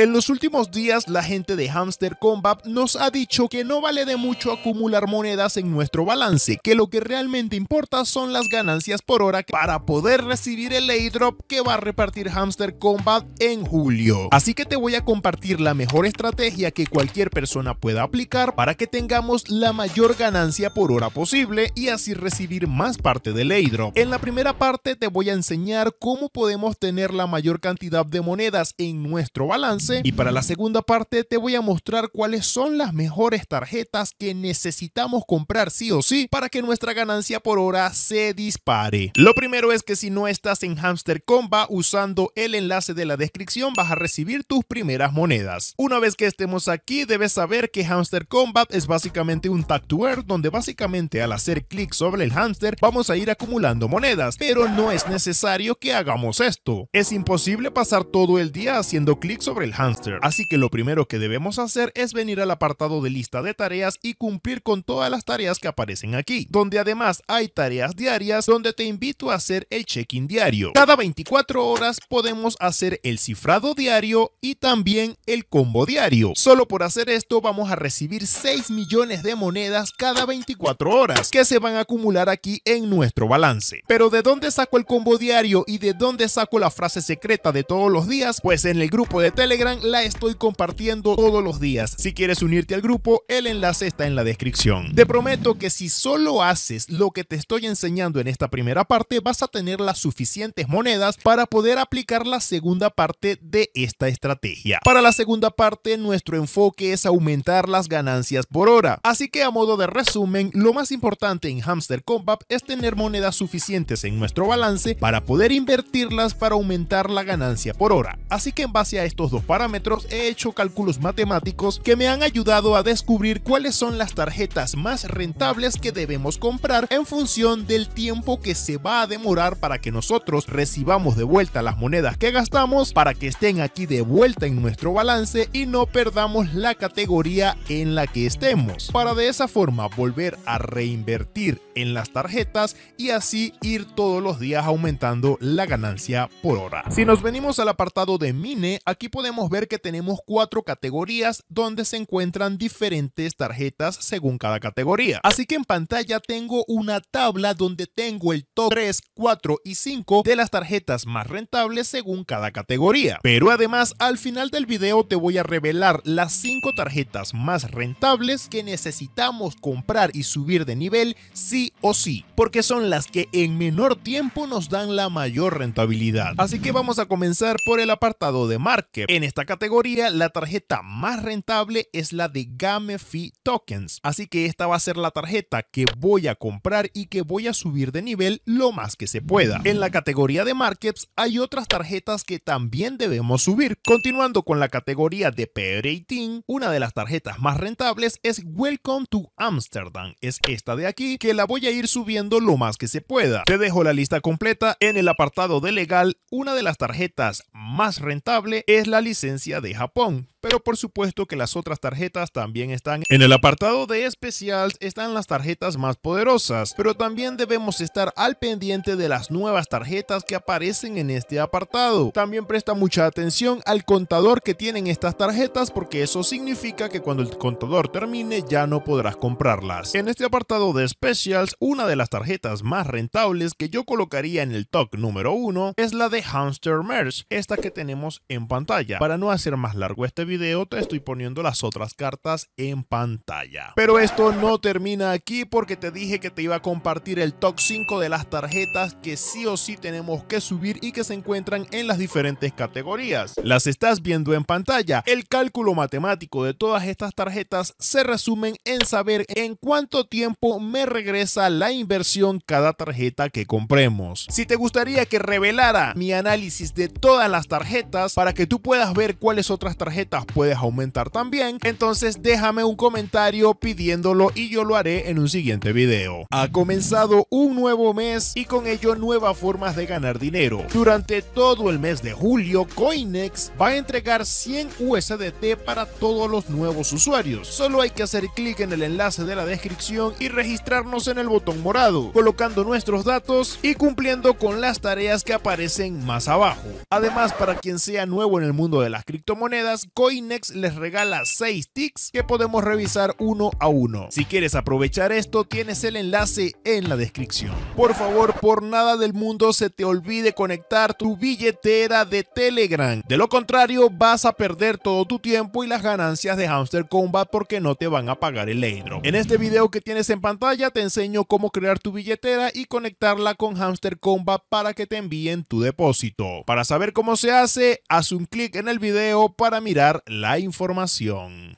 En los últimos días, la gente de Hamster Combat nos ha dicho que no vale de mucho acumular monedas en nuestro balance, que lo que realmente importa son las ganancias por hora para poder recibir el airdrop que va a repartir Hamster Combat en julio. Así que te voy a compartir la mejor estrategia que cualquier persona pueda aplicar para que tengamos la mayor ganancia por hora posible y así recibir más parte del airdrop. En la primera parte te voy a enseñar cómo podemos tener la mayor cantidad de monedas en nuestro balance y para la segunda parte te voy a mostrar cuáles son las mejores tarjetas que necesitamos comprar sí o sí para que nuestra ganancia por hora se dispare. Lo primero es que si no estás en Hamster Combat usando el enlace de la descripción vas a recibir tus primeras monedas. Una vez que estemos aquí debes saber que Hamster Combat es básicamente un tag to donde básicamente al hacer clic sobre el hamster vamos a ir acumulando monedas, pero no es necesario que hagamos esto. Es imposible pasar todo el día haciendo clic sobre el Así que lo primero que debemos hacer es venir al apartado de lista de tareas y cumplir con todas las tareas que aparecen aquí, donde además hay tareas diarias donde te invito a hacer el check-in diario. Cada 24 horas podemos hacer el cifrado diario y también el combo diario. Solo por hacer esto vamos a recibir 6 millones de monedas cada 24 horas que se van a acumular aquí en nuestro balance. Pero ¿de dónde saco el combo diario y de dónde saco la frase secreta de todos los días? Pues en el grupo de Telegram la estoy compartiendo todos los días. Si quieres unirte al grupo, el enlace está en la descripción. Te prometo que si solo haces lo que te estoy enseñando en esta primera parte, vas a tener las suficientes monedas para poder aplicar la segunda parte de esta estrategia. Para la segunda parte, nuestro enfoque es aumentar las ganancias por hora. Así que a modo de resumen, lo más importante en Hamster Combat es tener monedas suficientes en nuestro balance para poder invertirlas para aumentar la ganancia por hora. Así que en base a estos dos parámetros he hecho cálculos matemáticos que me han ayudado a descubrir cuáles son las tarjetas más rentables que debemos comprar en función del tiempo que se va a demorar para que nosotros recibamos de vuelta las monedas que gastamos para que estén aquí de vuelta en nuestro balance y no perdamos la categoría en la que estemos, para de esa forma volver a reinvertir en las tarjetas y así ir todos los días aumentando la ganancia por hora. Si nos venimos al apartado de Mine, aquí podemos ver que tenemos cuatro categorías donde se encuentran diferentes tarjetas según cada categoría. Así que en pantalla tengo una tabla donde tengo el top 3, 4 y 5 de las tarjetas más rentables según cada categoría. Pero además al final del video te voy a revelar las 5 tarjetas más rentables que necesitamos comprar y subir de nivel sí o sí, porque son las que en menor tiempo nos dan la mayor rentabilidad. Así que vamos a comenzar por el apartado de market. En esta categoría, la tarjeta más rentable es la de GameFi Tokens. Así que esta va a ser la tarjeta que voy a comprar y que voy a subir de nivel lo más que se pueda. En la categoría de markets hay otras tarjetas que también debemos subir. Continuando con la categoría de PR18, una de las tarjetas más rentables es Welcome to Amsterdam. Es esta de aquí que la voy a ir subiendo lo más que se pueda. Te dejo la lista completa en el apartado de legal. Una de las tarjetas más rentable es la lista presencia de Japón pero por supuesto que las otras tarjetas también están. En el apartado de especiales están las tarjetas más poderosas, pero también debemos estar al pendiente de las nuevas tarjetas que aparecen en este apartado. También presta mucha atención al contador que tienen estas tarjetas porque eso significa que cuando el contador termine ya no podrás comprarlas. En este apartado de Specials, una de las tarjetas más rentables que yo colocaría en el top número 1 es la de Hamster Merch, esta que tenemos en pantalla. Para no hacer más largo este video, video te estoy poniendo las otras cartas en pantalla. Pero esto no termina aquí porque te dije que te iba a compartir el top 5 de las tarjetas que sí o sí tenemos que subir y que se encuentran en las diferentes categorías. Las estás viendo en pantalla. El cálculo matemático de todas estas tarjetas se resumen en saber en cuánto tiempo me regresa la inversión cada tarjeta que compremos. Si te gustaría que revelara mi análisis de todas las tarjetas para que tú puedas ver cuáles otras tarjetas puedes aumentar también. Entonces déjame un comentario pidiéndolo y yo lo haré en un siguiente video. Ha comenzado un nuevo mes y con ello nuevas formas de ganar dinero. Durante todo el mes de julio, Coinex va a entregar 100 USDT para todos los nuevos usuarios. Solo hay que hacer clic en el enlace de la descripción y registrarnos en el botón morado, colocando nuestros datos y cumpliendo con las tareas que aparecen más abajo. Además, para quien sea nuevo en el mundo de las criptomonedas, Coinex Coinex les regala 6 ticks que podemos revisar uno a uno. Si quieres aprovechar esto, tienes el enlace en la descripción. Por favor, por nada del mundo se te olvide conectar tu billetera de Telegram. De lo contrario, vas a perder todo tu tiempo y las ganancias de Hamster Combat porque no te van a pagar el airdrop. En este video que tienes en pantalla te enseño cómo crear tu billetera y conectarla con Hamster Combat para que te envíen tu depósito. Para saber cómo se hace, haz un clic en el video para mirar la información.